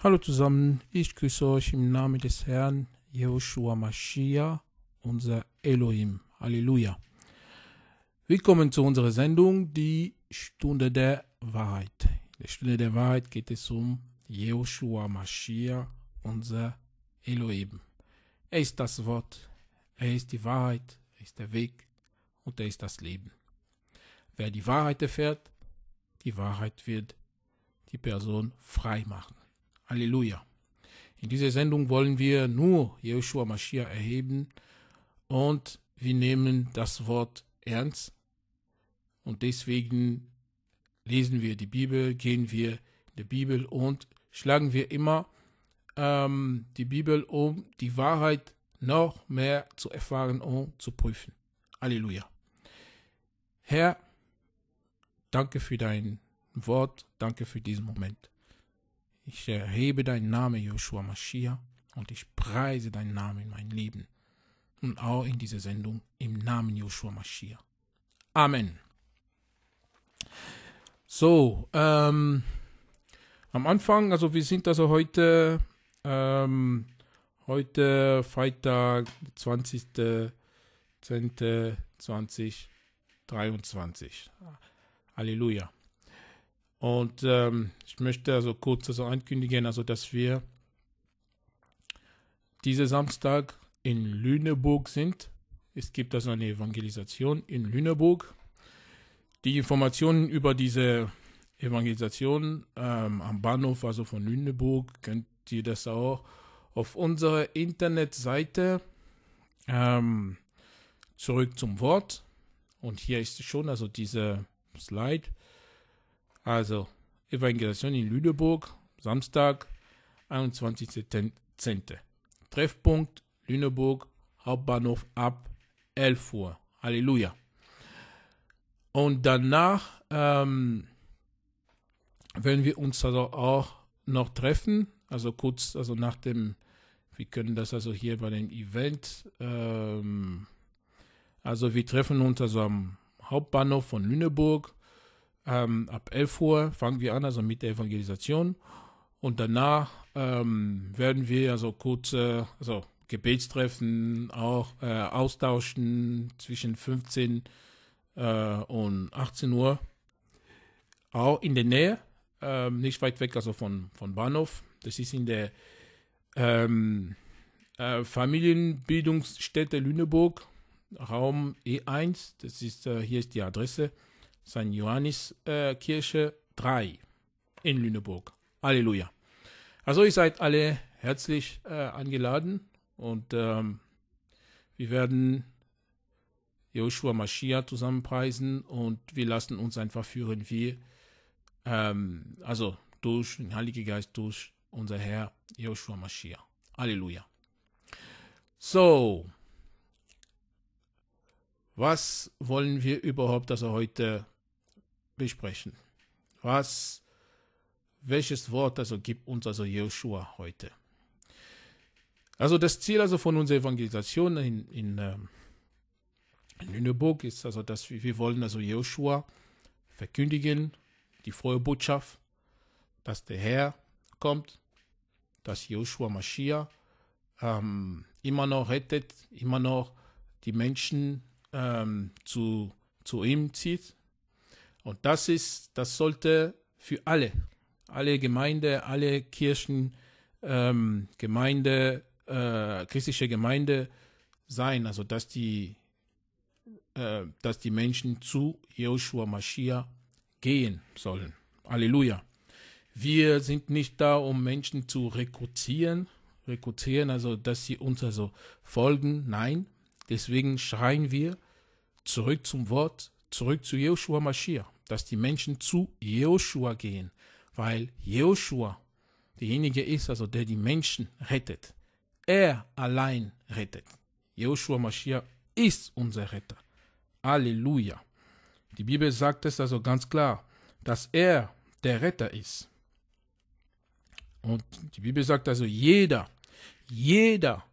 Hallo zusammen, ich grüße euch im Namen des Herrn Jehoshua Mashiach, unser Elohim. Halleluja. Willkommen zu unserer Sendung, die Stunde der Wahrheit. In der Stunde der Wahrheit geht es um Jehoshua Mashiach, unser Elohim. Er ist das Wort, er ist die Wahrheit, er ist der Weg und er ist das Leben. Wer die Wahrheit erfährt, die Wahrheit wird die Person frei machen. Halleluja. In dieser Sendung wollen wir nur Joshua Mashiach erheben und wir nehmen das Wort ernst. Und deswegen lesen wir die Bibel, gehen wir in die Bibel und schlagen wir immer ähm, die Bibel, um die Wahrheit noch mehr zu erfahren und zu prüfen. Halleluja. Herr, danke für dein Wort, danke für diesen Moment. Ich erhebe deinen Namen, Joshua Mashiach, und ich preise deinen Namen in mein Leben und auch in dieser Sendung im Namen Joshua Mashiach. Amen. So, ähm, am Anfang, also wir sind also heute, ähm, heute Freitag, 20. 10. 2023. Halleluja. Und ähm, ich möchte also kurz also ankündigen, also dass wir diesen Samstag in Lüneburg sind. Es gibt also eine Evangelisation in Lüneburg. Die Informationen über diese Evangelisation ähm, am Bahnhof, also von Lüneburg, könnt ihr das auch auf unserer Internetseite ähm, zurück zum Wort. Und hier ist schon also diese Slide. Also, Evangelisation in Lüneburg, Samstag, 21.10. Treffpunkt Lüneburg, Hauptbahnhof ab 11 Uhr. Halleluja. Und danach ähm, werden wir uns also auch noch treffen, also kurz, also nach dem, wir können das also hier bei dem Event, ähm, also wir treffen uns also am Hauptbahnhof von Lüneburg ähm, ab 11 Uhr fangen wir an, also mit der Evangelisation. Und danach ähm, werden wir also kurze also Gebetstreffen auch äh, austauschen zwischen 15 äh, und 18 Uhr. Auch in der Nähe, äh, nicht weit weg, also von, von Bahnhof. Das ist in der ähm, äh, Familienbildungsstätte Lüneburg, Raum E1. Das ist, äh, hier ist die Adresse. St. Johannes äh, Kirche 3 in Lüneburg. Halleluja. Also ihr seid alle herzlich äh, angeladen und ähm, wir werden Joshua Mashiach zusammenpreisen und wir lassen uns einfach führen, wie, ähm, also durch den Heiligen Geist, durch unser Herr Joshua Mashiach. Halleluja. So, was wollen wir überhaupt dass er heute besprechen. Was, welches Wort also gibt uns also Joshua heute? Also das Ziel also von unserer Evangelisation in, in, ähm, in Lüneburg ist also, dass wir, wir wollen also Joshua verkündigen, die frohe Botschaft, dass der Herr kommt, dass Joshua Mashiach ähm, immer noch rettet, immer noch die Menschen ähm, zu, zu ihm zieht und das ist, das sollte für alle, alle Gemeinde, alle Kirchen, ähm, Gemeinde, äh, christliche Gemeinde sein. Also, dass die, äh, dass die Menschen zu Joshua Mashiach gehen sollen. Halleluja. Wir sind nicht da, um Menschen zu rekrutieren, rekrutieren, also dass sie uns also folgen. Nein, deswegen schreien wir zurück zum Wort, zurück zu Joshua Maschir, dass die Menschen zu Joshua gehen, weil Joshua derjenige ist, also der die Menschen rettet. Er allein rettet. Joshua Maschir ist unser Retter. Halleluja. Die Bibel sagt es also ganz klar, dass er der Retter ist. Und die Bibel sagt also, jeder, jeder,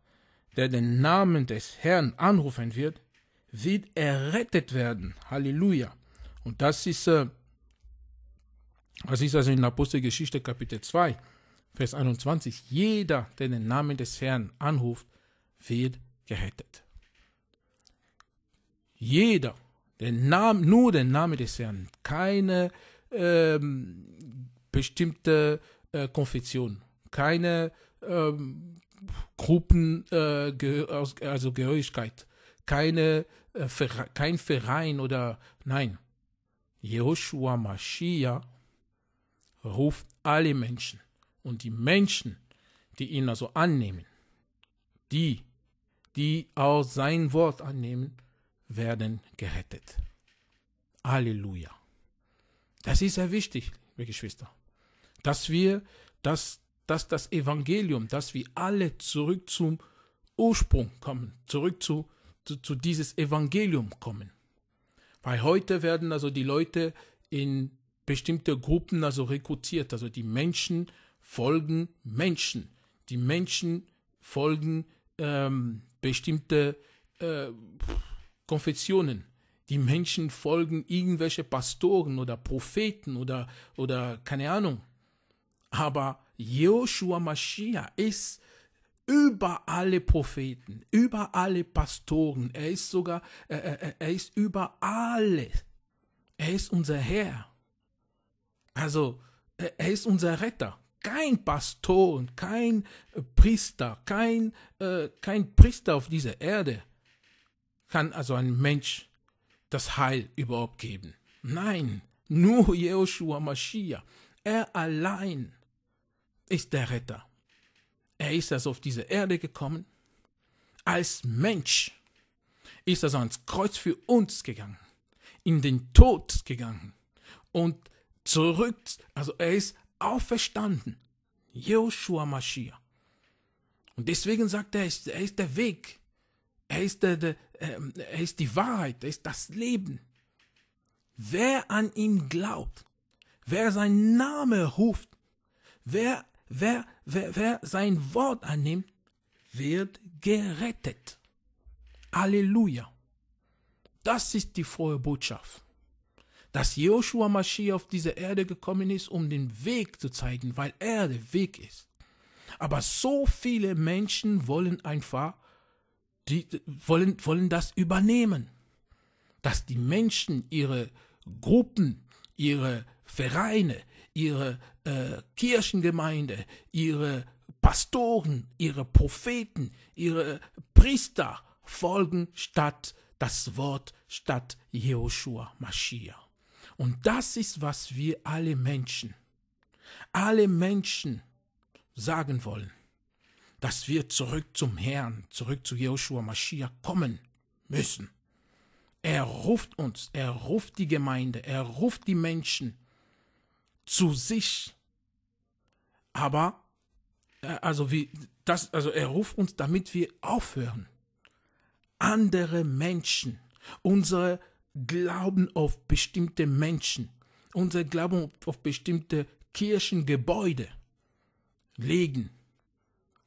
der den Namen des Herrn anrufen wird, wird errettet werden. Halleluja. Und das ist, äh, das ist also in Apostelgeschichte Kapitel 2, Vers 21. Jeder, der den Namen des Herrn anruft, wird gerettet. Jeder, der Name, nur der Name des Herrn, keine ähm, bestimmte äh, Konfession, keine ähm, Gruppen, äh, also Gehörigkeit keine, äh, kein Verein oder nein. Jehoshua Mashiach ruft alle Menschen und die Menschen, die ihn also annehmen, die, die auch sein Wort annehmen, werden gerettet. Halleluja. Das ist sehr wichtig, liebe Geschwister, dass wir, dass, dass das Evangelium, dass wir alle zurück zum Ursprung kommen, zurück zu zu, zu dieses Evangelium kommen. Weil heute werden also die Leute in bestimmte Gruppen also rekrutiert. Also die Menschen folgen Menschen. Die Menschen folgen ähm, bestimmte äh, Konfessionen. Die Menschen folgen irgendwelche Pastoren oder Propheten oder, oder keine Ahnung. Aber Joshua Mashiach ist über alle Propheten, über alle Pastoren. Er ist sogar, er, äh, äh, äh, er ist über alles. Er ist unser Herr. Also, er ist unser Retter. Kein Pastor, kein Priester, kein, äh, kein Priester auf dieser Erde kann also ein Mensch das Heil überhaupt geben. Nein, nur Jehoshua Mashiach. Er allein ist der Retter. Er ist also auf diese Erde gekommen. Als Mensch ist also ans Kreuz für uns gegangen, in den Tod gegangen und zurück, also er ist auferstanden. Joshua Mashiach. Und deswegen sagt er, er ist, der Weg, er ist, der, der, ähm, er ist die Wahrheit, er ist das Leben. Wer an ihn glaubt, wer seinen Namen ruft, wer Wer, wer, wer sein Wort annimmt, wird gerettet. Halleluja. Das ist die frohe Botschaft. Dass Joshua Mashiach auf diese Erde gekommen ist, um den Weg zu zeigen, weil er der Weg ist. Aber so viele Menschen wollen einfach, die wollen, wollen das übernehmen. Dass die Menschen ihre Gruppen, ihre Vereine, ihre äh, Kirchengemeinde, ihre Pastoren, ihre Propheten, ihre Priester folgen statt das Wort, statt Jehoshua Mashiach. Und das ist, was wir alle Menschen, alle Menschen sagen wollen, dass wir zurück zum Herrn, zurück zu Jehoshua Mashiach kommen müssen. Er ruft uns, er ruft die Gemeinde, er ruft die Menschen zu sich. Aber, äh, also wie, das, also er ruft uns, damit wir aufhören, andere Menschen, unsere Glauben auf bestimmte Menschen, unser Glauben auf bestimmte Kirchengebäude legen,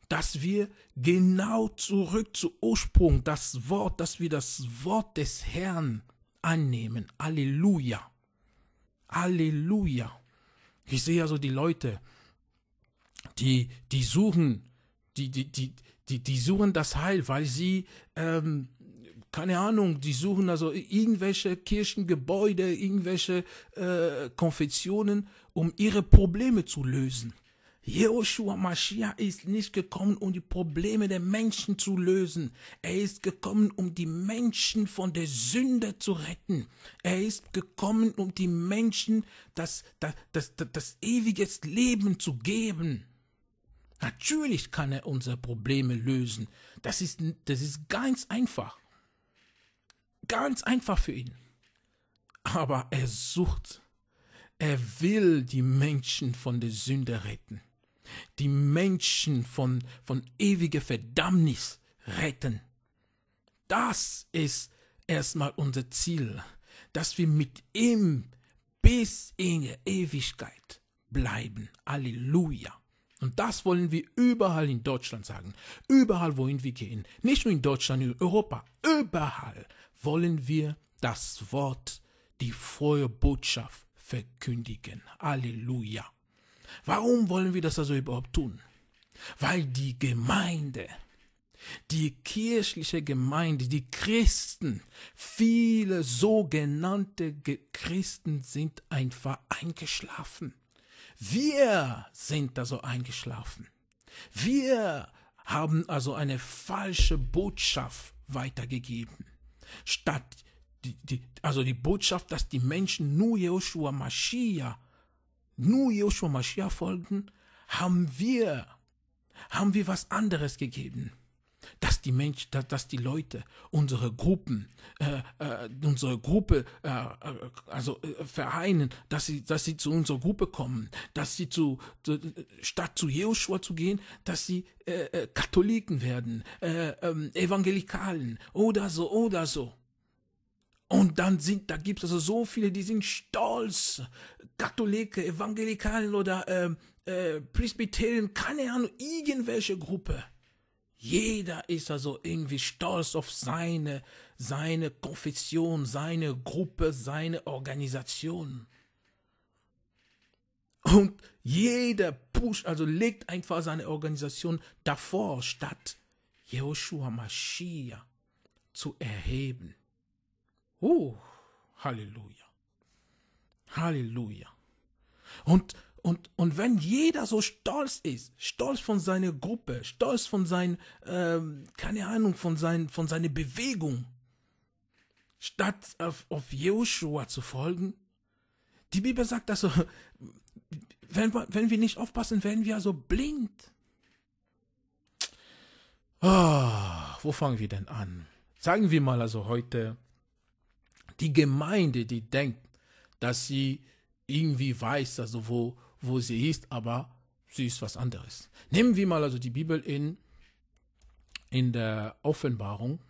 dass wir genau zurück zu Ursprung, das Wort, dass wir das Wort des Herrn annehmen. Halleluja. Halleluja. Ich sehe also die Leute, die, die suchen, die, die, die, die, suchen das Heil, weil sie, ähm, keine Ahnung, die suchen also irgendwelche Kirchengebäude, irgendwelche äh, Konfessionen, um ihre Probleme zu lösen. Joshua Mashiach ist nicht gekommen, um die Probleme der Menschen zu lösen. Er ist gekommen, um die Menschen von der Sünde zu retten. Er ist gekommen, um die Menschen das, das, das, das, das ewiges Leben zu geben. Natürlich kann er unsere Probleme lösen. Das ist, das ist ganz einfach. Ganz einfach für ihn. Aber er sucht. Er will die Menschen von der Sünde retten die Menschen von, von ewiger Verdammnis retten. Das ist erstmal unser Ziel, dass wir mit ihm bis in die Ewigkeit bleiben. Halleluja. Und das wollen wir überall in Deutschland sagen. Überall, wohin wir gehen. Nicht nur in Deutschland, in Europa. Überall wollen wir das Wort, die frohe Botschaft verkündigen. Halleluja. Warum wollen wir das also überhaupt tun? Weil die Gemeinde, die kirchliche Gemeinde, die Christen, viele sogenannte Christen sind einfach eingeschlafen. Wir sind also eingeschlafen. Wir haben also eine falsche Botschaft weitergegeben. Statt die, die, also die Botschaft, dass die Menschen nur Joshua Mashiach nur Joshua Mashiach folgten, haben wir, haben wir was anderes gegeben. Dass die Menschen, dass, dass die Leute, unsere Gruppen, äh, äh, unsere Gruppe, äh, äh also äh, Vereinen, dass sie, dass sie zu unserer Gruppe kommen, dass sie zu, zu statt zu Joshua zu gehen, dass sie äh, Katholiken werden, ähm, Evangelikalen oder so oder so. Und dann sind, da gibt es also so viele, die sind stolz, Katholiken, Evangelikalen oder ähm, äh, äh, Presbyterien, keine Ahnung, irgendwelche Gruppe. Jeder ist also irgendwie stolz auf seine, seine Konfession, seine Gruppe, seine Organisation. Und jeder pusht, also legt einfach seine Organisation davor, statt Joshua Mashiach zu erheben. Oh, Halleluja. Halleluja. Und, und, und wenn jeder so stolz ist, stolz von seiner Gruppe, stolz von sein, äh, keine Ahnung, von, sein, von seiner Bewegung, statt auf, auf Joshua zu folgen, die Bibel sagt also, wenn, wenn wir nicht aufpassen, werden wir also blind. Oh, wo fangen wir denn an? Sagen wir mal also heute, die Gemeinde, die denkt, dass sie irgendwie weiß, also wo, wo sie ist, aber sie ist was anderes. Nehmen wir mal also die Bibel in, in der Offenbarung.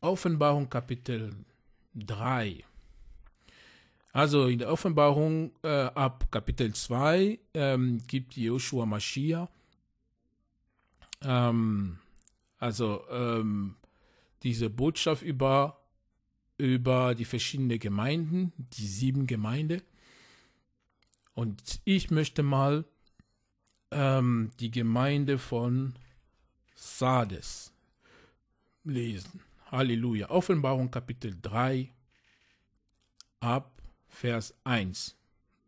Offenbarung Kapitel 3. Also in der Offenbarung äh, ab Kapitel 2 ähm, gibt Joshua Mashiach, ähm, also ähm, diese Botschaft über über die verschiedenen Gemeinden, die sieben Gemeinden. Und ich möchte mal ähm, die Gemeinde von Sardes lesen. Halleluja. Offenbarung Kapitel 3 ab Vers 1.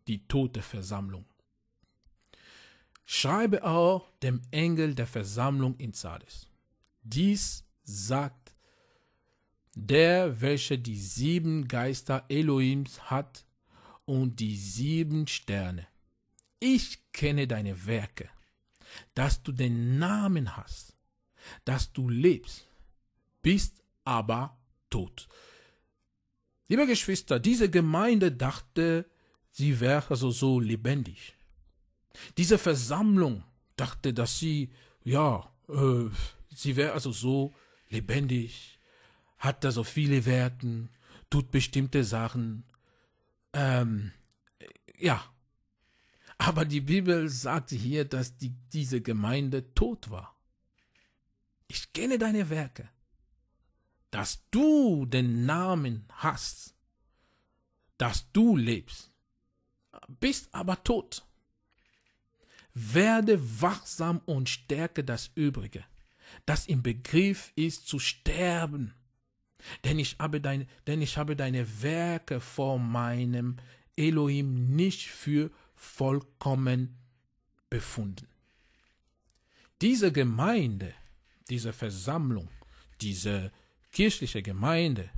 Die tote Versammlung. Schreibe auch dem Engel der Versammlung in Sardes. Dies sagt der, welcher die sieben Geister Elohims hat und die sieben Sterne. Ich kenne deine Werke, dass du den Namen hast, dass du lebst, bist aber tot. Liebe Geschwister, diese Gemeinde dachte, sie wäre also so lebendig. Diese Versammlung dachte, dass sie, ja, äh, sie wäre also so lebendig, hat da so viele Werten, tut bestimmte Sachen. Ähm, ja. Aber die Bibel sagt hier, dass die, diese Gemeinde tot war. Ich kenne deine Werke. Dass du den Namen hast, dass du lebst, bist aber tot. Werde wachsam und stärke das Übrige, das im Begriff ist zu sterben denn ich habe, dein, denn ich habe deine Werke vor meinem Elohim nicht für vollkommen befunden. Diese Gemeinde, diese Versammlung, diese kirchliche Gemeinde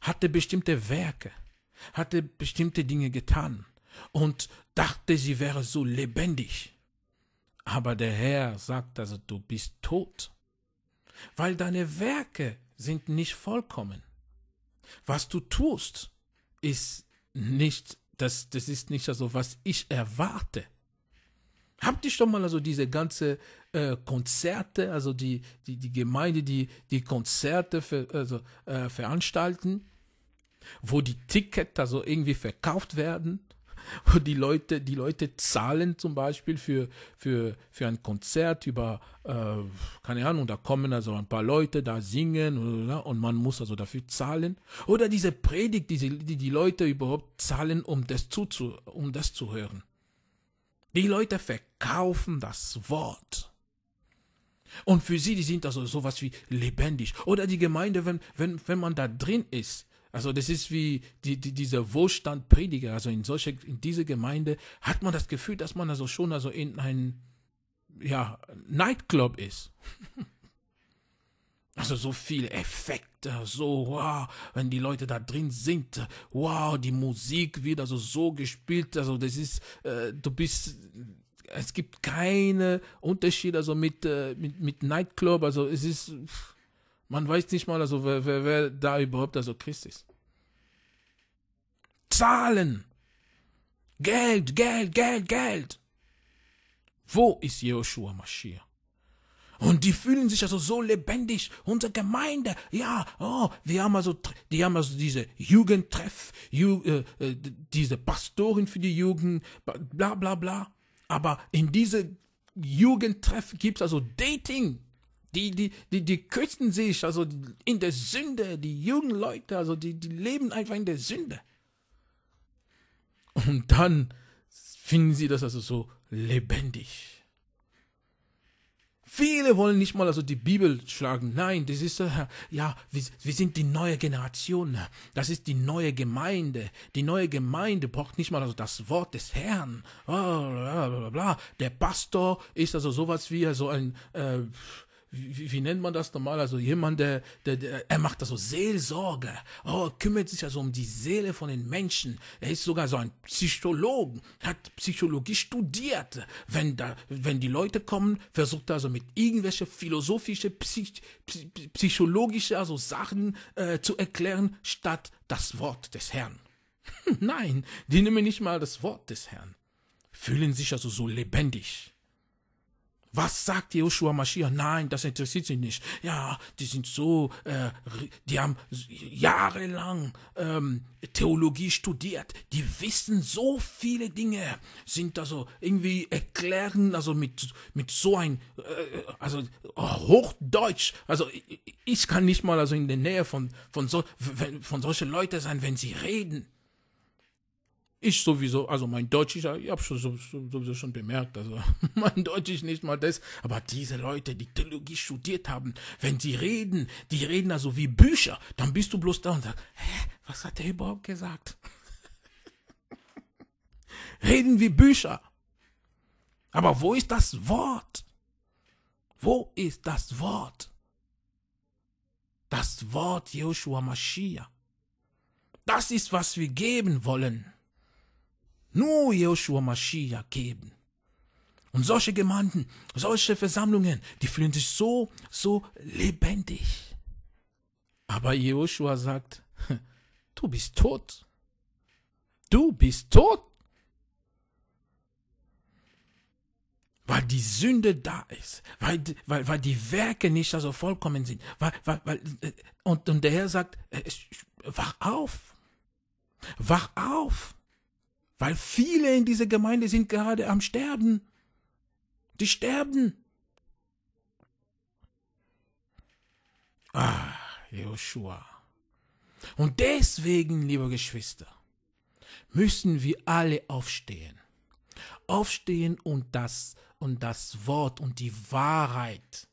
hatte bestimmte Werke, hatte bestimmte Dinge getan und dachte, sie wäre so lebendig. Aber der Herr sagt also, du bist tot, weil deine Werke sind nicht vollkommen. Was du tust, ist nicht, das, das ist nicht also, was ich erwarte. Habt ihr schon mal also diese ganze äh, Konzerte, also die, die, die Gemeinde, die die Konzerte für, also, äh, veranstalten, wo die Tickets also irgendwie verkauft werden? Die Leute, die Leute zahlen zum Beispiel für, für, für ein Konzert über, äh, keine Ahnung, da kommen also ein paar Leute da singen oder, und man muss also dafür zahlen. Oder diese Predigt, die die, die Leute überhaupt zahlen, um das, zuzu, um das zu hören. Die Leute verkaufen das Wort. Und für sie, die sind also sowas wie lebendig. Oder die Gemeinde, wenn, wenn, wenn man da drin ist, also das ist wie die, die, dieser Wohlstandprediger. Also in solche, in diese Gemeinde hat man das Gefühl, dass man also schon also in ein ja, Nightclub ist. Also so viele Effekte, so wow, wenn die Leute da drin sind, wow, die Musik wird also so gespielt, also das ist, äh, du bist, es gibt keine Unterschiede also mit, äh, mit, mit Nightclub, also es ist, pff, man weiß nicht mal, also wer, wer, wer da überhaupt also Christ ist. Zahlen! Geld, Geld, Geld, Geld! Wo ist Joshua Mashiach? Und die fühlen sich also so lebendig. Unsere Gemeinde, ja, oh, wir haben also, die haben also diese Jugendtreff, Ju, äh, äh diese Pastorin für die Jugend, bla bla bla. Aber in diese Jugendtreff gibt es also Dating die, die, die, die küssen sich, also in der Sünde, die jungen Leute, also die, die leben einfach in der Sünde. Und dann finden sie das also so lebendig. Viele wollen nicht mal also die Bibel schlagen. Nein, das ist, äh, ja, wir, wir sind die neue Generation. Das ist die neue Gemeinde. Die neue Gemeinde braucht nicht mal also das Wort des Herrn. Oh, bla, bla, bla, bla. Der Pastor ist also sowas wie so also ein, äh, wie, wie nennt man das normal? Also jemand, der, der, der, er macht das so Seelsorge. Oh, kümmert sich also um die Seele von den Menschen. Er ist sogar so ein Psychologen, hat Psychologie studiert. Wenn da, wenn die Leute kommen, versucht er also mit irgendwelche philosophische, psych, psychologische, also Sachen äh, zu erklären, statt das Wort des Herrn. Nein, die nehmen nicht mal das Wort des Herrn. Fühlen sich also so lebendig. Was sagt Joshua Mashiach? Nein, das interessiert sie nicht. Ja, die sind so, äh, die haben jahrelang ähm, Theologie studiert. Die wissen so viele Dinge, sind also irgendwie erklären, also mit, mit so ein, äh, also oh, Hochdeutsch. Also ich, ich kann nicht mal also in der Nähe von, von, so, von solchen Leuten sein, wenn sie reden. Ich sowieso, also mein Deutsch, ich, habe schon, sowieso schon bemerkt, also mein Deutsch ist nicht mal das, aber diese Leute, die Theologie studiert haben, wenn sie reden, die reden also wie Bücher, dann bist du bloß da und sagst, hä, was hat der überhaupt gesagt? reden wie Bücher. Aber wo ist das Wort? Wo ist das Wort? Das Wort Joshua Mashiach. Das ist, was wir geben wollen nur Joshua Mashiach geben. Und solche Gemeinden, solche Versammlungen, die fühlen sich so, so lebendig. Aber Joshua sagt, du bist tot. Du bist tot. Weil die Sünde da ist, weil, weil, weil die Werke nicht also vollkommen sind. Weil, weil, weil, äh, und, und der Herr sagt, äh, wach auf. Wach auf weil viele in dieser Gemeinde sind gerade am Sterben. Die sterben. Ah, Joshua. Und deswegen, liebe Geschwister, müssen wir alle aufstehen. Aufstehen und das, und das Wort und die Wahrheit,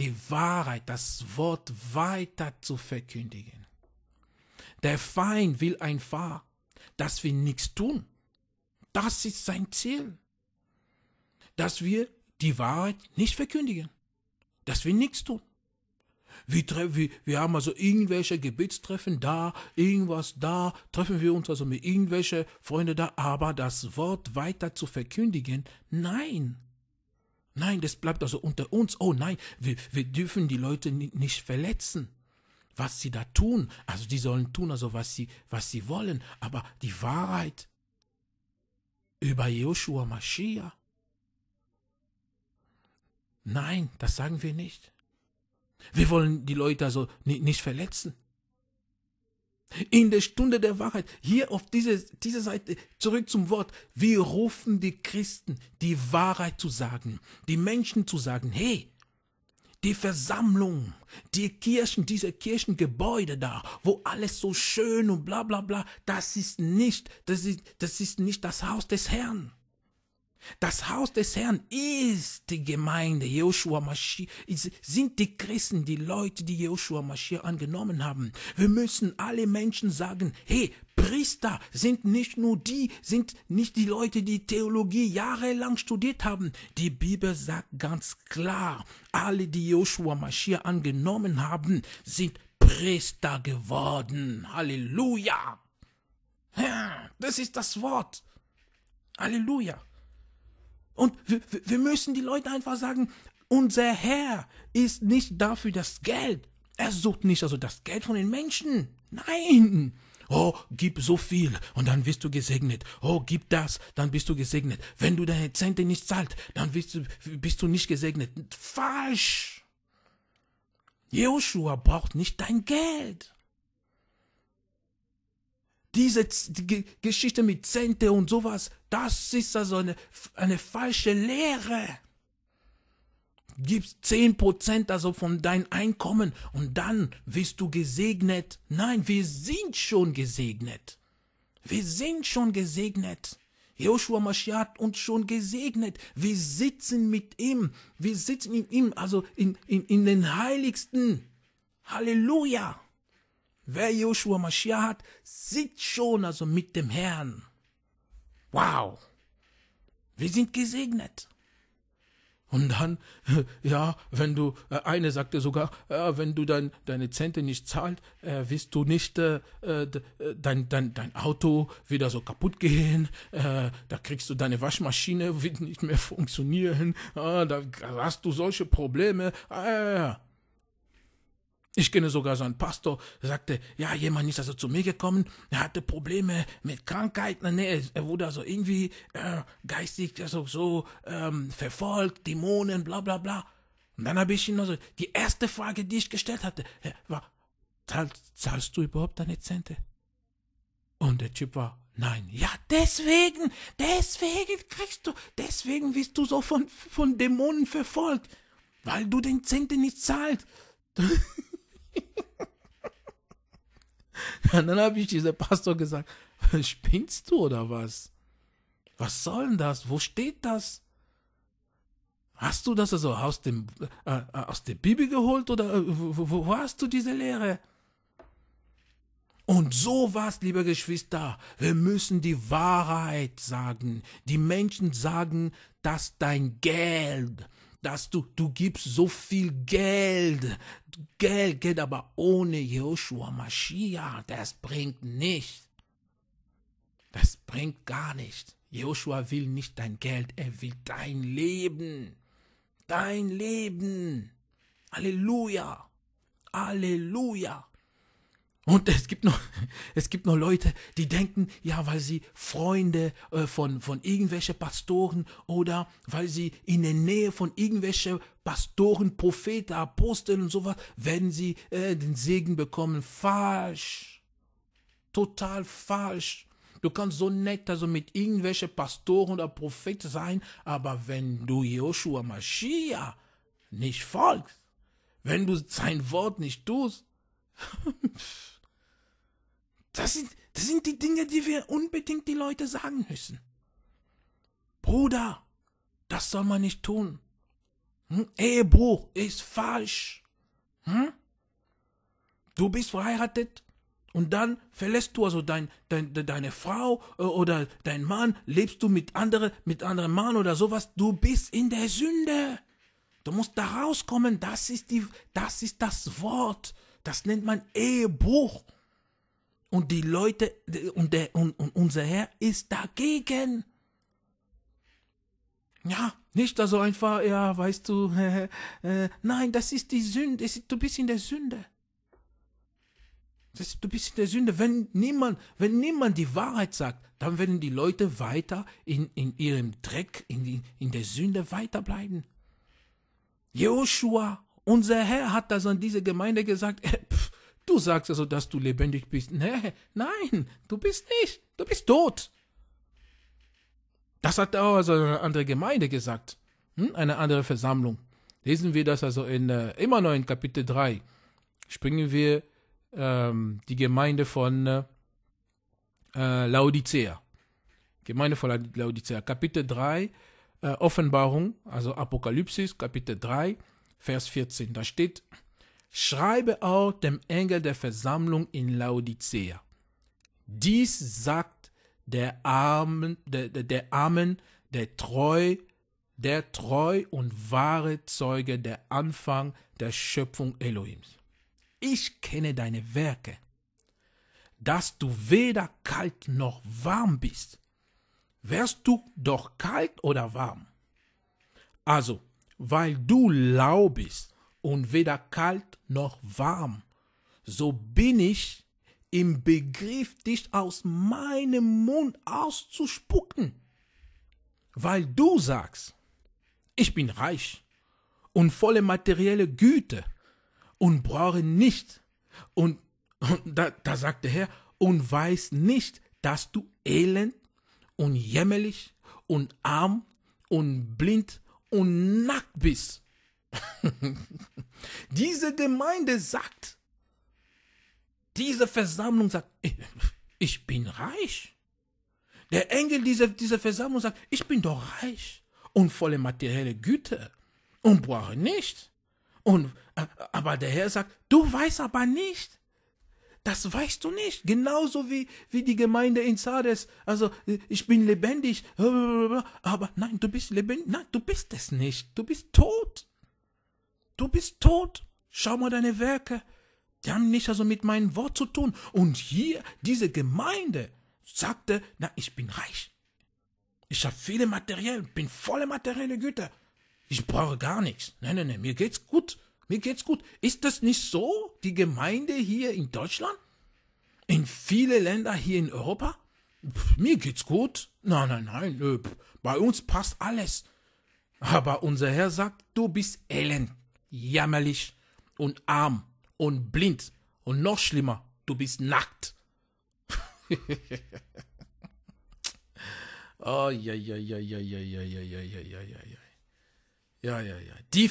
die Wahrheit, das Wort weiter zu verkündigen. Der Feind will einfach dass wir nichts tun. Das ist sein Ziel. Dass wir die Wahrheit nicht verkündigen. Dass wir nichts tun. Wir, wir, wir haben also irgendwelche Gebetstreffen da, irgendwas da, treffen wir uns also mit irgendwelchen Freunden da, aber das Wort weiter zu verkündigen, nein. Nein, das bleibt also unter uns. Oh nein, wir, wir dürfen die Leute nicht verletzen was sie da tun. Also die sollen tun, also was sie, was sie wollen. Aber die Wahrheit über Joshua Mashiach, nein, das sagen wir nicht. Wir wollen die Leute also nicht verletzen. In der Stunde der Wahrheit, hier auf diese, diese Seite, zurück zum Wort. Wir rufen die Christen, die Wahrheit zu sagen, die Menschen zu sagen, hey, die Versammlung, die Kirchen, diese Kirchengebäude da, wo alles so schön und bla bla bla, das ist nicht, das ist, das ist nicht das Haus des Herrn. Das Haus des Herrn ist die Gemeinde Joshua Mashiach, sind die Christen, die Leute, die Joshua Mashiach angenommen haben. Wir müssen alle Menschen sagen, hey, Priester sind nicht nur die, sind nicht die Leute, die Theologie jahrelang studiert haben. Die Bibel sagt ganz klar, alle, die Joshua Mashiach angenommen haben, sind Priester geworden. Halleluja! Das ist das Wort. Halleluja! Und wir, müssen die Leute einfach sagen, unser Herr ist nicht dafür das Geld. Er sucht nicht also das Geld von den Menschen. Nein. Oh, gib so viel und dann wirst du gesegnet. Oh, gib das, dann bist du gesegnet. Wenn du deine Zehnte nicht zahlt, dann bist du, bist du nicht gesegnet. Falsch. Joshua braucht nicht dein Geld diese G Geschichte mit Zente und sowas, das ist also eine, eine falsche Lehre. Gib 10% also von deinem Einkommen und dann wirst du gesegnet. Nein, wir sind schon gesegnet. Wir sind schon gesegnet. Joshua Mashiach hat uns schon gesegnet. Wir sitzen mit ihm. Wir sitzen in ihm, also in, in, in den Heiligsten. Halleluja. Wer Joshua Mashiach hat, sitzt schon also mit dem Herrn. Wow! Wir sind gesegnet. Und dann, ja, wenn du, äh, eine sagte sogar, äh, wenn du dein, deine Zente nicht zahlst, äh, wirst du nicht äh, dein, dein, dein Auto wieder so kaputt gehen, äh, da kriegst du deine Waschmaschine, wird nicht mehr funktionieren, ah, da hast du solche Probleme. Ah, ich kenne sogar so einen Pastor, der sagte, ja, jemand ist also zu mir gekommen, er hatte Probleme mit Krankheiten, nee, ne, er wurde also irgendwie äh, geistig also so ähm, verfolgt, Dämonen, bla bla bla. Und dann habe ich ihn also, die erste Frage, die ich gestellt hatte, äh, war, zahlst, zahlst du überhaupt deine Zente? Und der Typ war, nein, ja, deswegen, deswegen kriegst du, deswegen wirst du so von, von Dämonen verfolgt, weil du den Zente nicht zahlst. Und dann habe ich dieser Pastor gesagt, spinnst du oder was? Was soll denn das? Wo steht das? Hast du das also aus, dem, äh, äh aus der Bibel geholt oder äh, wo, wo hast du diese Lehre? Und so was, liebe Geschwister, wir müssen die Wahrheit sagen. Die Menschen sagen, dass dein Geld, dass du, du gibst so viel Geld, Geld, Geld, aber ohne Joshua Mashiach, das bringt nicht. Das bringt gar nicht. Joshua will nicht dein Geld, er will dein Leben. Dein Leben. Halleluja. Halleluja. Und es gibt noch, es gibt noch Leute, die denken, ja, weil sie Freunde äh, von, von irgendwelchen Pastoren oder weil sie in der Nähe von irgendwelchen Pastoren, Propheten, Aposteln und sowas, werden sie äh, den Segen bekommen. Falsch. Total falsch. Du kannst so nett also mit irgendwelchen Pastoren oder Propheten sein, aber wenn du Joshua Mashiach nicht folgst, wenn du sein Wort nicht tust, Das sind, das sind die Dinge, die wir unbedingt die Leute sagen müssen. Bruder, das soll man nicht tun. Hm? Ehebruch ist falsch. Hm? Du bist verheiratet und dann verlässt du also dein, dein, deine Frau äh, oder dein Mann, lebst du mit anderen, mit anderen Mann oder sowas. Du bist in der Sünde. Du musst da rauskommen. Das ist, die, das, ist das Wort. Das nennt man Ehebruch. Und die Leute, und, der, und, und unser Herr ist dagegen. Ja, nicht so einfach, ja, weißt du, äh, äh, nein, das ist die Sünde, ist, du bist in der Sünde. Das, du bist in der Sünde. Wenn niemand, wenn niemand die Wahrheit sagt, dann werden die Leute weiter in, in ihrem Dreck, in, in der Sünde weiterbleiben. Joshua, unser Herr, hat das an diese Gemeinde gesagt, äh, pff, Du sagst also, dass du lebendig bist. Nee, nein, du bist nicht. Du bist tot. Das hat auch also eine andere Gemeinde gesagt. Hm? Eine andere Versammlung. Lesen wir das also in, äh, immer noch in Kapitel 3. Springen wir ähm, die Gemeinde von äh, äh Laodicea. Gemeinde von Laodicea. Kapitel 3, äh, Offenbarung, also Apokalypsis, Kapitel 3, Vers 14. Da steht, Schreibe auch dem Engel der Versammlung in Laodicea. Dies sagt der Amen, der, der, der Armen, der treu, der treu und wahre Zeuge, der Anfang der Schöpfung Elohims. Ich kenne deine Werke, dass du weder kalt noch warm bist. Wärst du doch kalt oder warm? Also, weil du lau bist und weder kalt noch warm. So bin ich im Begriff, dich aus meinem Mund auszuspucken, weil du sagst, ich bin reich und volle materielle Güte und brauche nicht und, und da, da sagt der Herr und weiß nicht, dass du elend und jämmerlich und arm und blind und nackt bist. diese Gemeinde sagt, diese Versammlung sagt, ich, bin reich. Der Engel dieser, dieser Versammlung sagt, ich bin doch reich und volle materielle Güter und brauche nicht. Und, aber der Herr sagt, du weißt aber nicht. Das weißt du nicht. Genauso wie, wie die Gemeinde in Sardes. Also, ich bin lebendig. Aber nein, du bist lebendig. Nein, du bist es nicht. Du bist tot du bist tot. Schau mal deine Werke. Die haben nicht also mit meinem Wort zu tun. Und hier, diese Gemeinde, sagte, na, ich bin reich. Ich habe viele Materiellen, bin voller materielle Güter. Ich brauche gar nichts. Nein, nein, nein, mir geht's gut. Mir geht's gut. Ist das nicht so, die Gemeinde hier in Deutschland? In viele Länder hier in Europa? Pff, mir geht's gut. Nein, nein, nein, nö. Bei uns passt alles. Aber unser Herr sagt, du bist elend jämmerlich und arm und blind und noch schlimmer, du bist nackt. oh, ja, ja, ja, ja, ja, ja, ja, ja, ja, ja, ja, ja. Ja, ja, ja. Die,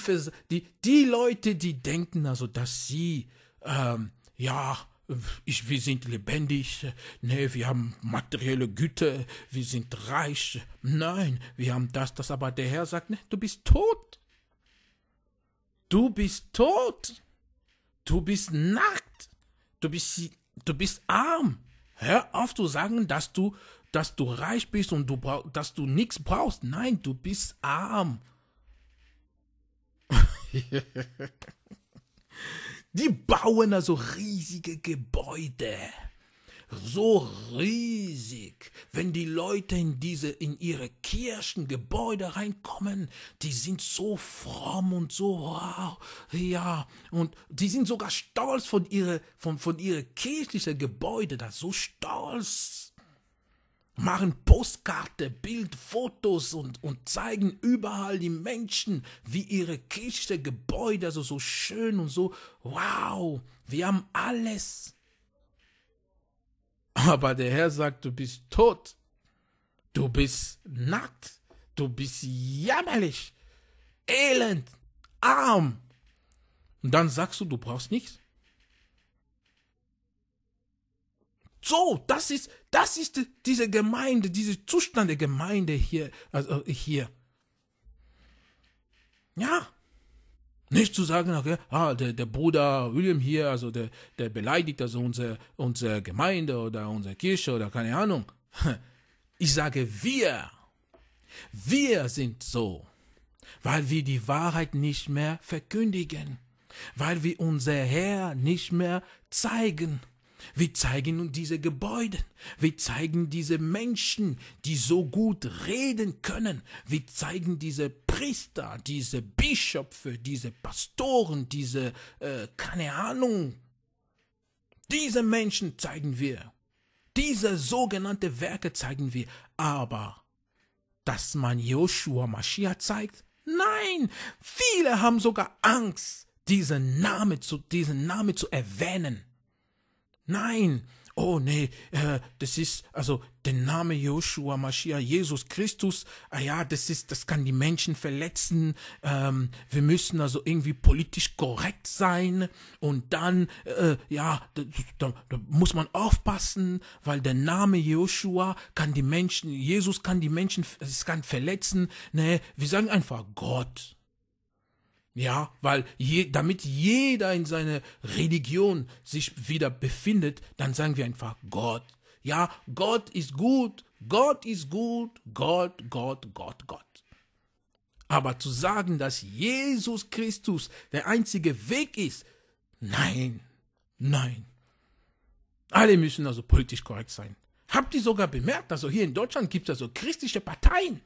die, die Leute, die denken also, dass sie, ähm, ja, ich, wir sind lebendig, ne, wir haben materielle Güter, wir sind reich. Nein, wir haben das, das aber der Herr sagt, ne, du bist tot. Du bist tot. Du bist nackt. Du bist, du bist arm. Hör auf zu sagen, dass du, dass du reich bist und du brauch, dass du nichts brauchst. Nein, du bist arm. Die bauen also riesige Gebäude so riesig, wenn die Leute in diese, in ihre Kirchengebäude reinkommen, die sind so fromm und so, wow, ja, und die sind sogar stolz von ihre, von, von ihre kirchlichen Gebäude, da so stolz. Machen Postkarte, Bild, Fotos und, und zeigen überall die Menschen, wie ihre kirchlichen Gebäude, also so schön und so, wow, wir haben alles. Aber der Herr sagt, du bist tot, du bist nackt, du bist jämmerlich, elend, arm. Und dann sagst du, du brauchst nichts. So, das ist, das ist diese Gemeinde, diese Zustand der Gemeinde hier, also hier. Ja, nicht zu sagen, okay, ah, der, der Bruder William hier, also der, der beleidigt also unsere, unsere Gemeinde oder unsere Kirche oder keine Ahnung. Ich sage wir. Wir sind so, weil wir die Wahrheit nicht mehr verkündigen, weil wir unser Herr nicht mehr zeigen. Wir zeigen nun diese Gebäude. Wir zeigen diese Menschen, die so gut reden können. Wir zeigen diese Priester, diese Bischöfe, diese Pastoren, diese, äh, keine Ahnung. Diese Menschen zeigen wir. Diese sogenannte Werke zeigen wir. Aber, dass man Joshua Mashiach zeigt? Nein! Viele haben sogar Angst, diesen Namen zu, diesen Namen zu erwähnen. Nein, oh nee, äh, das ist, also der Name Joshua Mashiach, Jesus Christus, ah ja, das ist, das kann die Menschen verletzen, ähm, wir müssen also irgendwie politisch korrekt sein und dann, äh, ja, da, da, muss man aufpassen, weil der Name Joshua kann die Menschen, Jesus kann die Menschen, es kann verletzen, nee, wir sagen einfach Gott. Ja, weil je, damit jeder in seiner Religion sich wieder befindet, dann sagen wir einfach Gott. Ja, Gott ist gut, Gott ist gut, Gott, Gott, Gott, Gott. Aber zu sagen, dass Jesus Christus der einzige Weg ist, nein, nein. Alle müssen also politisch korrekt sein. Habt ihr sogar bemerkt, also hier in Deutschland gibt es also christliche Parteien.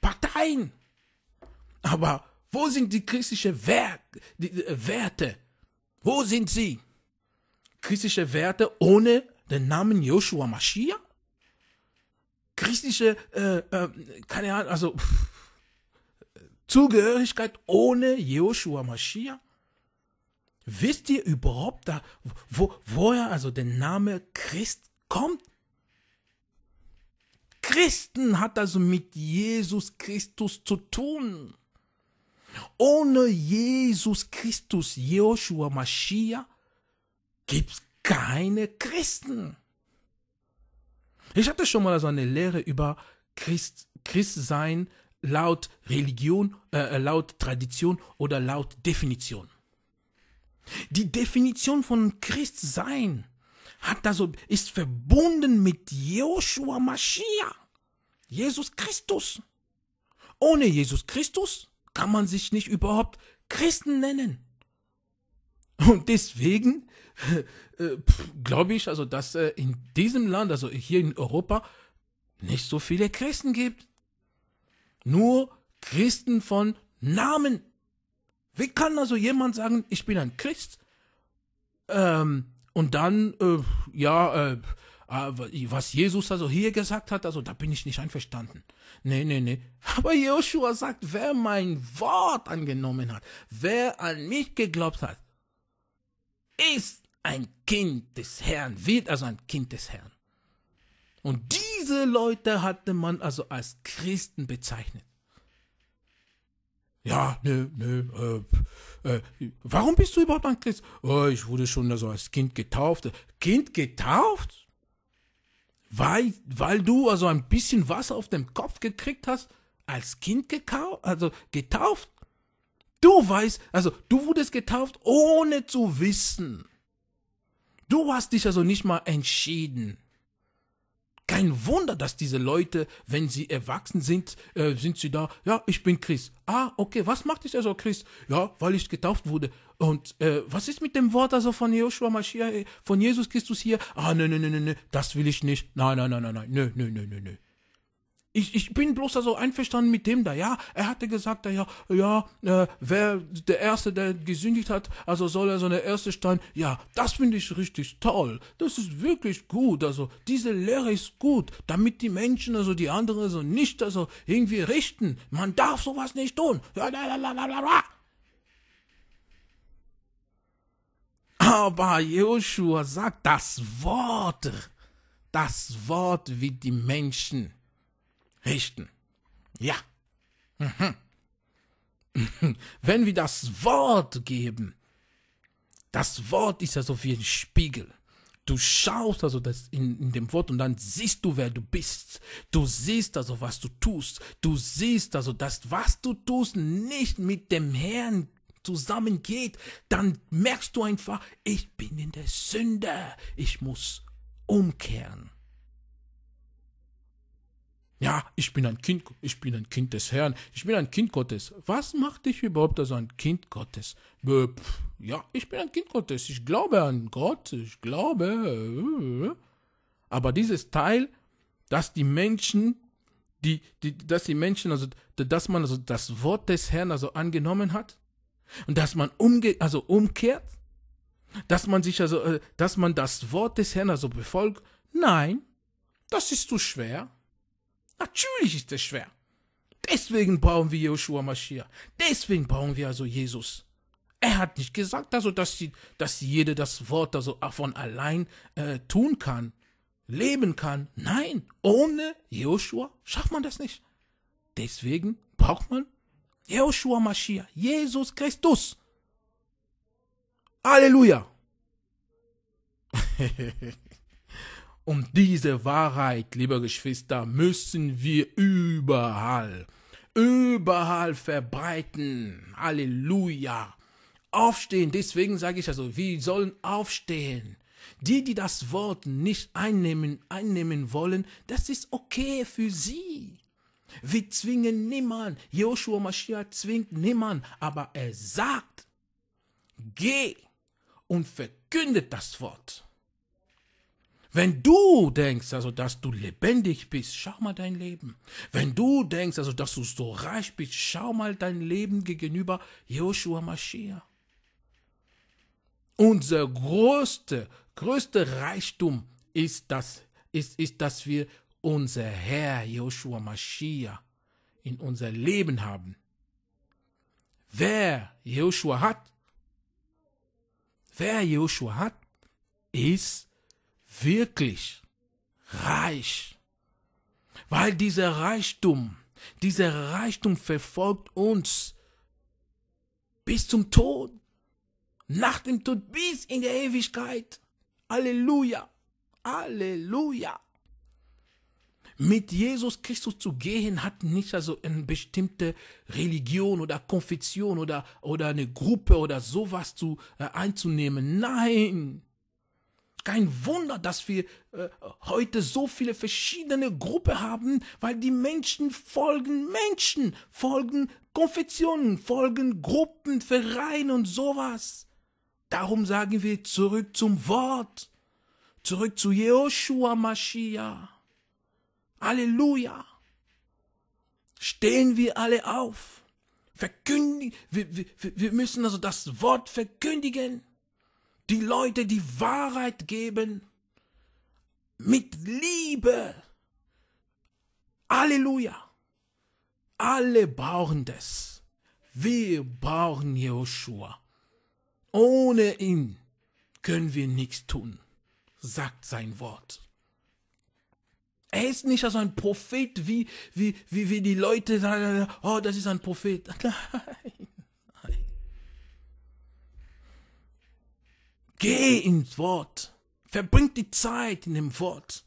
Parteien. Aber wo sind die christlichen Wer äh, Werte? Wo sind sie? Christliche Werte ohne den Namen Joshua Mashiach? Christliche, äh, äh, keine Ahnung, also pff, Zugehörigkeit ohne Joshua Mashiach? Wisst ihr überhaupt da, wo, woher also der Name Christ kommt? Christen hat also mit Jesus Christus zu tun. Ohne Jesus Christus, Joshua Mashiach, es keine Christen. Ich hatte schon mal so eine Lehre über Christ, Christsein laut Religion, äh, äh laut Tradition oder laut Definition. Die Definition von Christsein hat also, ist verbunden mit Joshua Mashiach, Jesus Christus. Ohne Jesus Christus kann man sich nicht überhaupt Christen nennen. Und deswegen äh, glaube ich, also dass äh, in diesem Land, also hier in Europa, nicht so viele Christen gibt. Nur Christen von Namen. Wie kann also jemand sagen, ich bin ein Christ? Ähm, und dann, äh, ja, äh, Ah, was Jesus also hier gesagt hat, also da bin ich nicht einverstanden. Nee, nee, nee. Aber Joshua sagt, wer mein Wort angenommen hat, wer an mich geglaubt hat, ist ein Kind des Herrn, wird also ein Kind des Herrn. Und diese Leute hatte man also als Christen bezeichnet. Ja, nö, nö, äh, äh, warum bist du überhaupt ein Christ? Oh, ich wurde schon also als Kind getauft. Kind getauft? weil, weil du also ein bisschen Wasser auf dem Kopf gekriegt hast, als Kind gekauft, also getauft. Du weißt, also du wurdest getauft, ohne zu wissen. Du hast dich also nicht mal entschieden. Kein Wunder, dass diese Leute, wenn sie erwachsen sind, äh, sind sie da, ja, ich bin Christ. Ah, okay, was macht ich also Christ? Ja, weil ich getauft wurde. Und äh, was ist mit dem Wort also von Joshua Mashiach, äh, von Jesus Christus hier? Ah, nö, nö, nö, nö, das will ich nicht. Nein, nein, nein, nein, nein, nö, nö, nö, nö, nö. Ich, ich bin bloß da einverstanden mit dem da, ja. Er hatte gesagt, da ja, ja, äh, wer der Erste, der gesündigt hat, also soll er so eine erste Stein. Ja, das finde ich richtig toll. Das ist wirklich gut. Also diese Lehre ist gut, damit die Menschen, also die anderen, so also nicht, also irgendwie richten. Man darf sowas nicht tun. Aber Joshua sagt das Wort. Das Wort wie die Menschen richten. Ja. Mhm. mhm. Wenn wir das Wort geben, das Wort ist ja so wie ein Spiegel. Du schaust also das in, in dem Wort und dann siehst du, wer du bist. Du siehst also, was du tust. Du siehst also, dass was du tust nicht mit dem Herrn zusammengeht. Dann merkst du einfach, ich bin in der Sünde. Ich muss umkehren. Ja, ich bin ein Kind, ich bin ein Kind des Herrn, ich bin ein Kind Gottes. Was macht dich überhaupt als ein Kind Gottes? ja, ich bin ein Kind Gottes, ich glaube an Gott, ich glaube. Äh, aber dieses Teil, dass die Menschen, die, die, dass die Menschen, also, dass man also das Wort des Herrn also angenommen hat und dass man umge also umkehrt, dass man sich also, äh, dass man das Wort des Herrn also befolgt, nein, das ist zu schwer Natürlich ist es schwer. Deswegen brauchen wir Joshua Mashiach. Deswegen brauchen wir also Jesus. Er hat nicht gesagt, also, dass, die, dass jeder das Wort also von allein äh, tun kann, leben kann. Nein, ohne Joshua schafft man das nicht. Deswegen braucht man Joshua Mashiach, Jesus Christus. Halleluja. Und diese Wahrheit, liebe Geschwister, müssen wir überall, überall verbreiten. Halleluja. Aufstehen, deswegen sage ich also, wir sollen aufstehen. Die, die das Wort nicht einnehmen, einnehmen wollen, das ist okay für sie. Wir zwingen niemand. Joshua Mashiach zwingt niemand, aber er sagt, geh und verkündet das Wort. Wenn du denkst, also, dass du lebendig bist, schau mal dein Leben. Wenn du denkst, also, dass du so reich bist, schau mal dein Leben gegenüber Joshua Mashiach. Unser größter, größter Reichtum ist, dass, ist, ist, dass wir unser Herr Joshua Mashiach in unser Leben haben. Wer Joshua hat, wer Joshua hat, ist wirklich reich, weil dieser Reichtum, dieser Reichtum verfolgt uns bis zum Tod, nach dem Tod bis in der Ewigkeit. Halleluja, Halleluja. Mit Jesus Christus zu gehen hat nicht also eine bestimmte Religion oder Konfession oder, oder eine Gruppe oder sowas zu, äh, einzunehmen. Nein, kein Wunder, dass wir äh, heute so viele verschiedene Gruppen haben, weil die Menschen folgen Menschen, folgen Konfessionen, folgen Gruppen, Vereinen und sowas. Darum sagen wir zurück zum Wort, zurück zu Jehoshua Mashiach. Halleluja. Stehen wir alle auf. Verkündigen, wir, wir, wir müssen also das Wort verkündigen die Leute die Wahrheit geben mit Liebe. Halleluja. Alle brauchen das. Wir brauchen Joshua. Ohne ihn können wir nichts tun, sagt sein Wort. Er ist nicht also ein Prophet, wie, wie, wie, wie die Leute sagen, oh, das ist ein Prophet. Nein. Geh ins Wort. Verbringt die Zeit in dem Wort.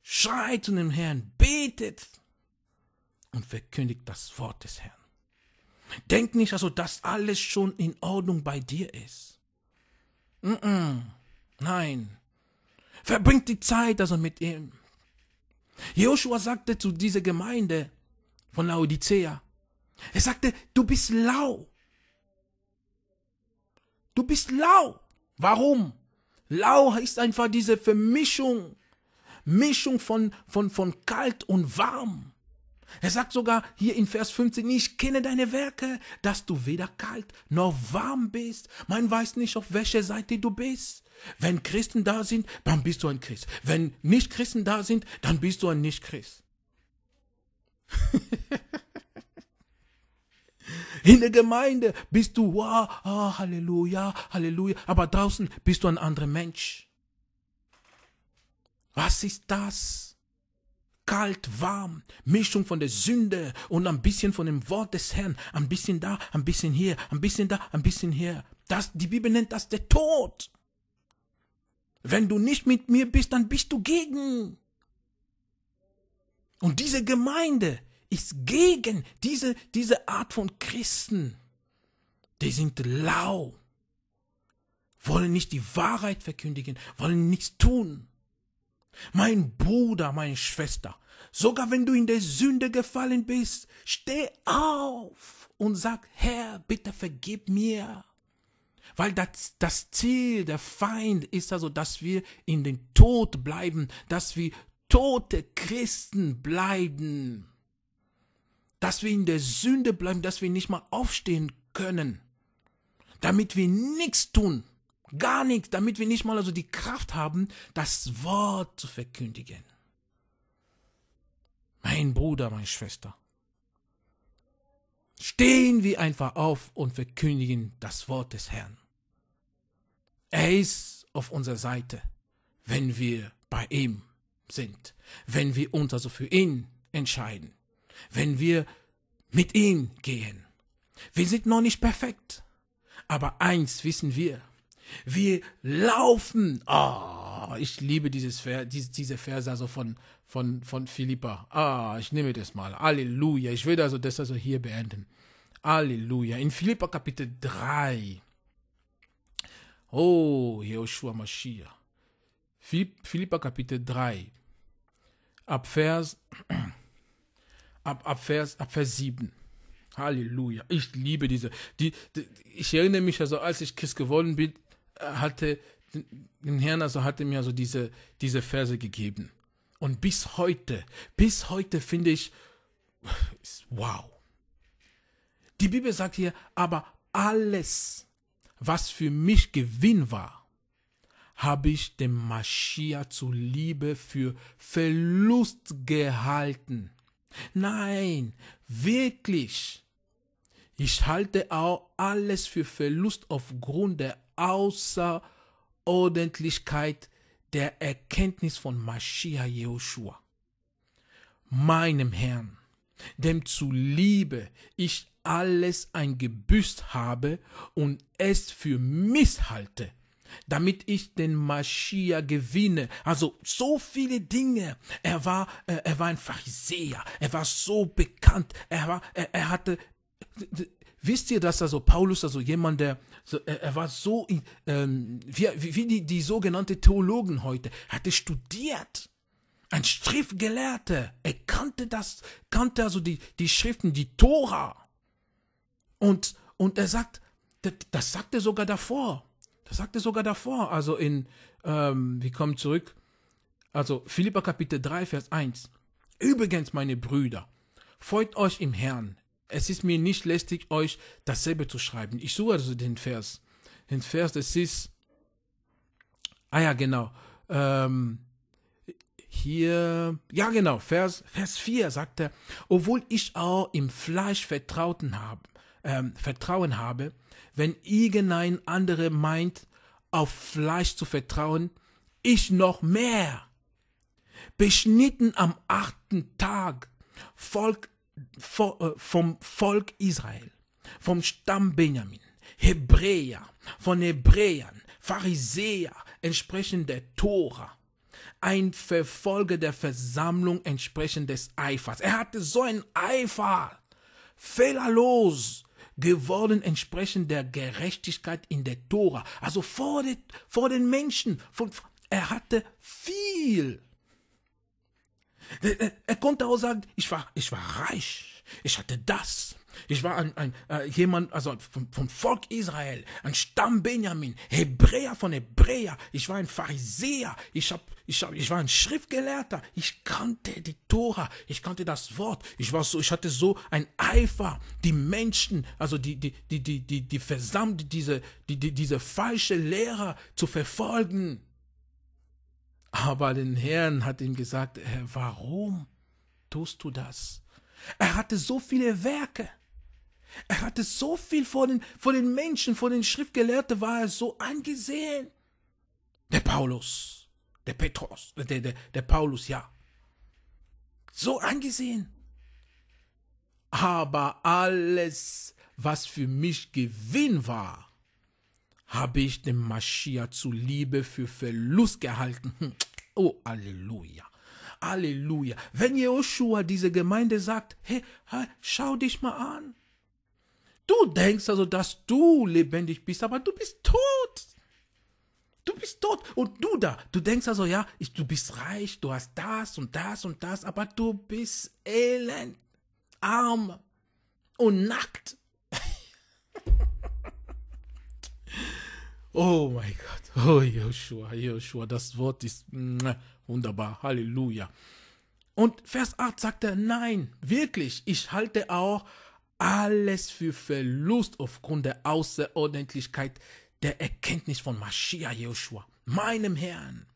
Schreit zu dem Herrn, betet und verkündigt das Wort des Herrn. Denk nicht also, dass alles schon in Ordnung bei dir ist. Nein. Verbringt die Zeit also mit ihm. Joshua sagte zu dieser Gemeinde von Laodicea, er sagte, du bist lau. Du bist lau. Warum? Lau ist einfach diese Vermischung. Mischung von, von, von kalt und warm. Er sagt sogar hier in Vers 15, ich kenne deine Werke, dass du weder kalt noch warm bist. Man weiß nicht, auf welcher Seite du bist. Wenn Christen da sind, dann bist du ein Christ. Wenn nicht Christen da sind, dann bist du ein Nicht-Christ. In der Gemeinde bist du, wow, oh, Halleluja, Halleluja, aber draußen bist du ein anderer Mensch. Was ist das? Kalt, warm, Mischung von der Sünde und ein bisschen von dem Wort des Herrn, ein bisschen da, ein bisschen hier, ein bisschen da, ein bisschen hier. Das, die Bibel nennt das der Tod. Wenn du nicht mit mir bist, dann bist du gegen. Und diese Gemeinde ist gegen diese, diese Art von Christen. Die sind lau, wollen nicht die Wahrheit verkündigen, wollen nichts tun. Mein Bruder, meine Schwester, sogar wenn du in der Sünde gefallen bist, steh auf und sag, Herr, bitte vergib mir. Weil das, das Ziel der Feind ist also, dass wir in den Tod bleiben, dass wir tote Christen bleiben dass wir in der Sünde bleiben, dass wir nicht mal aufstehen können, damit wir nichts tun, gar nichts, damit wir nicht mal also die Kraft haben, das Wort zu verkündigen. Mein Bruder, meine Schwester, stehen wir einfach auf und verkündigen das Wort des Herrn. Er ist auf unserer Seite, wenn wir bei ihm sind, wenn wir uns also für ihn entscheiden wenn wir mit ihm gehen. Wir sind noch nicht perfekt, aber eins wissen wir. Wir laufen. Oh, ich liebe dieses Ver, diese Verse also von, von, von Philippa. Ah, ich nehme das mal. Halleluja. Ich werde also das also hier beenden. Halleluja. In Philippa Kapitel 3. Oh, Joshua Mashiach. Philippa Kapitel 3. Ab Vers ab, ab, Vers, ab Vers 7. Halleluja. Ich liebe diese. Die, die ich erinnere mich also, als ich Christ geworden bin, äh, hatte den Herrn also hatte mir also diese, diese Verse gegeben. Und bis heute, bis heute finde ich, wow. Die Bibel sagt hier, aber alles, was für mich Gewinn war, habe ich dem Maschia zuliebe für Verlust gehalten. Nein, wirklich. Ich halte auch alles für Verlust aufgrund der Außerordentlichkeit der Erkenntnis von Mashiach Joshua, meinem Herrn, dem zuliebe ich alles eingebüßt habe und es für Misshalte halte damit ich den Maschia gewinne. Also so viele Dinge. Er war, äh, er war ein Pharisäer. Er war so bekannt. Er war, er, er hatte, wisst ihr, dass also Paulus, also jemand, der, so, er, er, war so, ähm, wie, wie die, die sogenannte Theologen heute, hatte studiert. Ein Schriftgelehrter. Er kannte das, kannte also die, die Schriften, die Tora. Und, und er sagt, das, das sagt er sogar davor. Das sagt er sogar davor, also in, ähm, wir kommen zurück, also Philippa Kapitel 3, Vers 1. Übrigens, meine Brüder, freut euch im Herrn. Es ist mir nicht lästig, euch dasselbe zu schreiben. Ich suche also den Vers. Den Vers, das ist, ah ja, genau, ähm, hier, ja genau, Vers, Vers 4 sagt er, obwohl ich auch im Fleisch Vertrauten habe, ähm, Vertrauen habe, wenn irgendein anderer meint, auf Fleisch zu vertrauen, ich noch mehr. Beschnitten am achten Tag Volk, äh, vom Volk Israel, vom Stamm Benjamin, Hebräer, von Hebräern, Pharisäer, entsprechend der Tora ein Verfolger der Versammlung entsprechend des Eifers. Er hatte so einen Eifer, fehlerlos, geworden entsprechend der Gerechtigkeit in der Tora. Also vor, den, vor den Menschen. Von, er hatte viel. Er, er konnte auch sagen, ich war, ich war reich. Ich hatte das. Ich war ein, ein äh, jemand, also vom, vom, Volk Israel, ein Stamm Benjamin, Hebräer von Hebräer. Ich war ein Pharisäer. Ich, hab, ich, hab, ich war ein Schriftgelehrter. Ich kannte die Tora. Ich kannte das Wort. Ich, war so, ich hatte so ein Eifer. Die Menschen, also die, die, die, die, die, die versammelt, diese, die, die, diese falsche Lehrer zu verfolgen. Aber den Herrn hat ihm gesagt, äh, warum tust du das? Er hatte so viele Werke. Er hatte so viel von den, von den Menschen, von den Schriftgelehrten war er so angesehen. Der Paulus, der Petrus, der, der, der Paulus, ja. So angesehen. Aber alles, was für mich Gewinn war, habe ich dem Maschia zuliebe für Verlust gehalten. Hm. Oh, Halleluja. Halleluja. Wenn Joshua diese Gemeinde sagt, hey, schau dich mal an. Du denkst also, dass du lebendig bist, aber du bist tot. Du bist tot. Und du da, du denkst also, ja, ich, du bist reich, du hast das und das und das, aber du bist elend, arm und nackt. oh mein Gott. Oh Joshua, Joshua, das Wort ist mm, wunderbar. Halleluja. Und Vers 8 sagt er, nein, wirklich, ich halte auch alles für Verlust aufgrund der Außerordentlichkeit der Erkenntnis von Mashiach Joshua, meinem Herrn,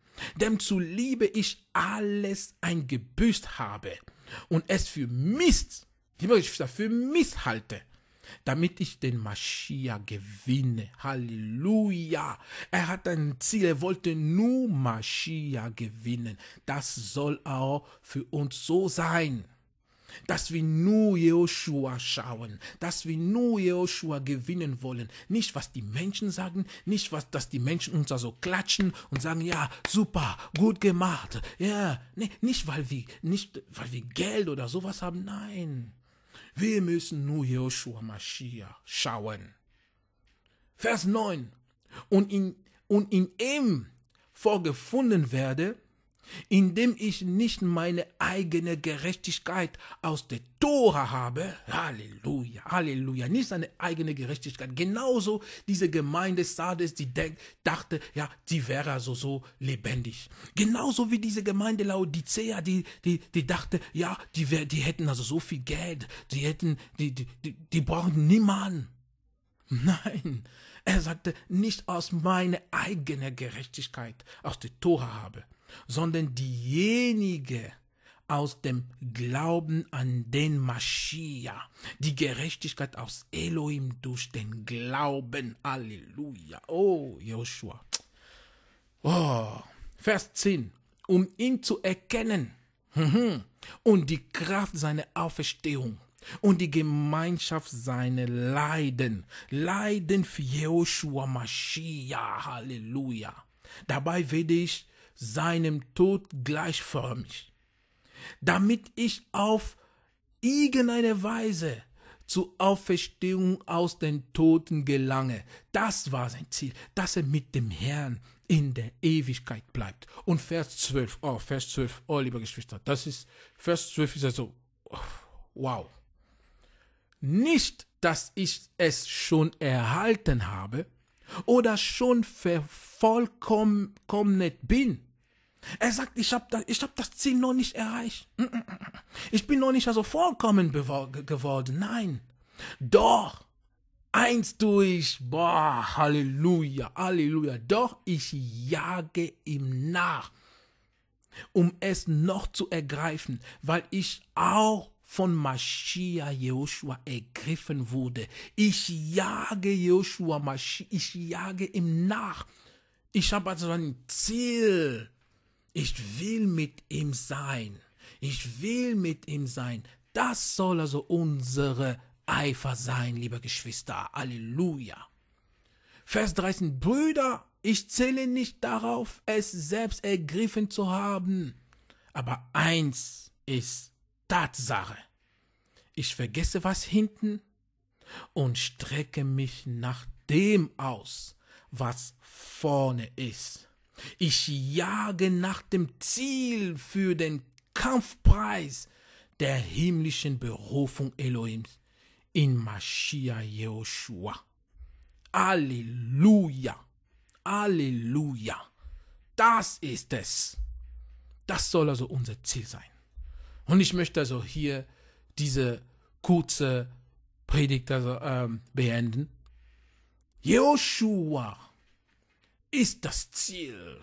dem zuliebe ich alles eingebüßt habe und es für Mist, wie immer für Mist halte, damit ich den Mashiach gewinne. Halleluja! Er hat ein Ziel, er wollte nur Mashiach gewinnen. Das soll auch für uns so sein dass wir nur Joshua schauen, dass wir nur Joshua gewinnen wollen. Nicht, was die Menschen sagen, nicht, was, dass die Menschen uns da so klatschen und sagen, ja, super, gut gemacht. Ja, yeah. nee, nicht, weil wir, nicht, weil wir Geld oder sowas haben, nein. Wir müssen nur Joshua Mashiach schauen. Vers 9. Und in, und in ihm vorgefunden werde, indem ich nicht meine eigene Gerechtigkeit aus der Tora habe. Halleluja, Halleluja, nicht seine eigene Gerechtigkeit. Genauso diese Gemeinde Sardes, die denkt, dachte, ja, die wäre also so lebendig. Genauso wie diese Gemeinde Laodicea, die, die, die dachte, ja, die, wär, die hätten also so viel Geld, die hätten, die, die, die, die brauchen niemanden. Nein, er sagte, nicht aus meiner eigenen Gerechtigkeit, aus der Tora habe, sondern diejenige aus dem Glauben an den Maschiach, die Gerechtigkeit aus Elohim durch den Glauben. Halleluja. Oh, Joshua. Oh, Vers 10. Um ihn zu erkennen mhm, und die Kraft seiner Auferstehung und die Gemeinschaft seiner Leiden. Leiden für Joshua Mashiach. Halleluja. Dabei werde ich seinem Tod gleichförmig, damit ich auf irgendeine Weise zur Auferstehung aus den Toten gelange. Das war sein Ziel, dass er mit dem Herrn in der Ewigkeit bleibt. Und Vers 12, oh, Vers 12, oh, liebe Geschwister, das ist, Vers 12 ist ja so, oh, wow. Nicht, dass ich es schon erhalten habe oder schon vervollkommnet bin, er sagt, ich habe da, hab das Ziel noch nicht erreicht. Mm, mm, mm, ich bin noch nicht also vollkommen geworden. Nein. Doch, eins durch, boah, Halleluja, Halleluja. Doch, ich jage ihm nach, um es noch zu ergreifen, weil ich auch von Maschia Joshua ergriffen wurde. Ich jage Joshua, ich jage ihm nach. Ich habe also ein Ziel ich will mit ihm sein. Ich will mit ihm sein. Das soll also unsere Eifer sein, liebe Geschwister. Halleluja. Vers 13. Brüder, ich zähle nicht darauf, es selbst ergriffen zu haben. Aber eins ist Tatsache. Ich vergesse was hinten und strecke mich nach dem aus, was vorne ist. Ich jage nach dem Ziel für den Kampfpreis der himmlischen Berufung Elohims in Mashiach Joshua. Halleluja! Halleluja! Das ist es! Das soll also unser Ziel sein. Und ich möchte also hier diese kurze Predigt also, ähm, beenden. Joshua ist das Ziel.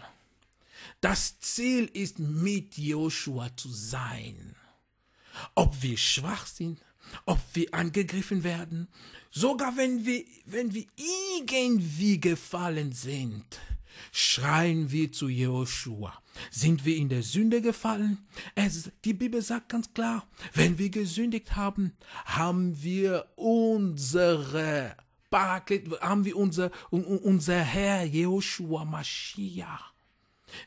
Das Ziel ist, mit Joshua zu sein. Ob wir schwach sind, ob wir angegriffen werden, sogar wenn wir, wenn wir irgendwie gefallen sind, schreien wir zu Joshua. Sind wir in der Sünde gefallen? Es, die Bibel sagt ganz klar, wenn wir gesündigt haben, haben wir unsere Paraklet, haben wir unser, unser Herr Jehoshua Mashiach.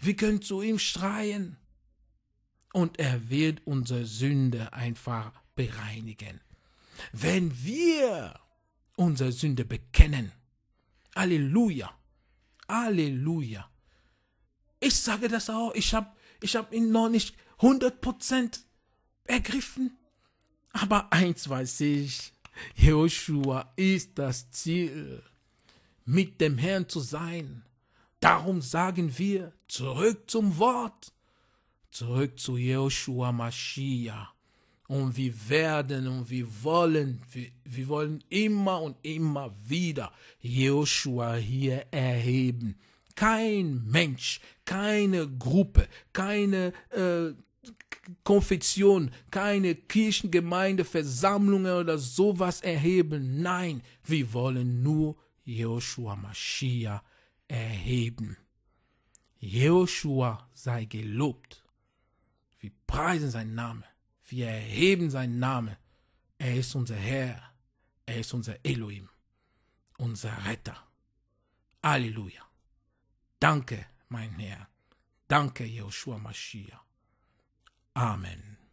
Wir können zu ihm schreien. Und er wird unsere Sünde einfach bereinigen. Wenn wir unsere Sünde bekennen, Halleluja, Halleluja. Ich sage das auch, ich habe ich hab ihn noch nicht 100% ergriffen. Aber eins weiß ich, Joshua ist das Ziel, mit dem Herrn zu sein. Darum sagen wir, zurück zum Wort, zurück zu Joshua Mashiach. Und wir werden und wir wollen, wir, wir wollen immer und immer wieder Joshua hier erheben. Kein Mensch, keine Gruppe, keine äh, Konfession, keine Kirchengemeinde, Versammlungen oder sowas erheben. Nein, wir wollen nur Joshua Mashiach erheben. Joshua sei gelobt. Wir preisen seinen Namen. Wir erheben seinen Namen. Er ist unser Herr. Er ist unser Elohim. Unser Retter. Halleluja. Danke, mein Herr. Danke, Joshua Mashiach. Amen.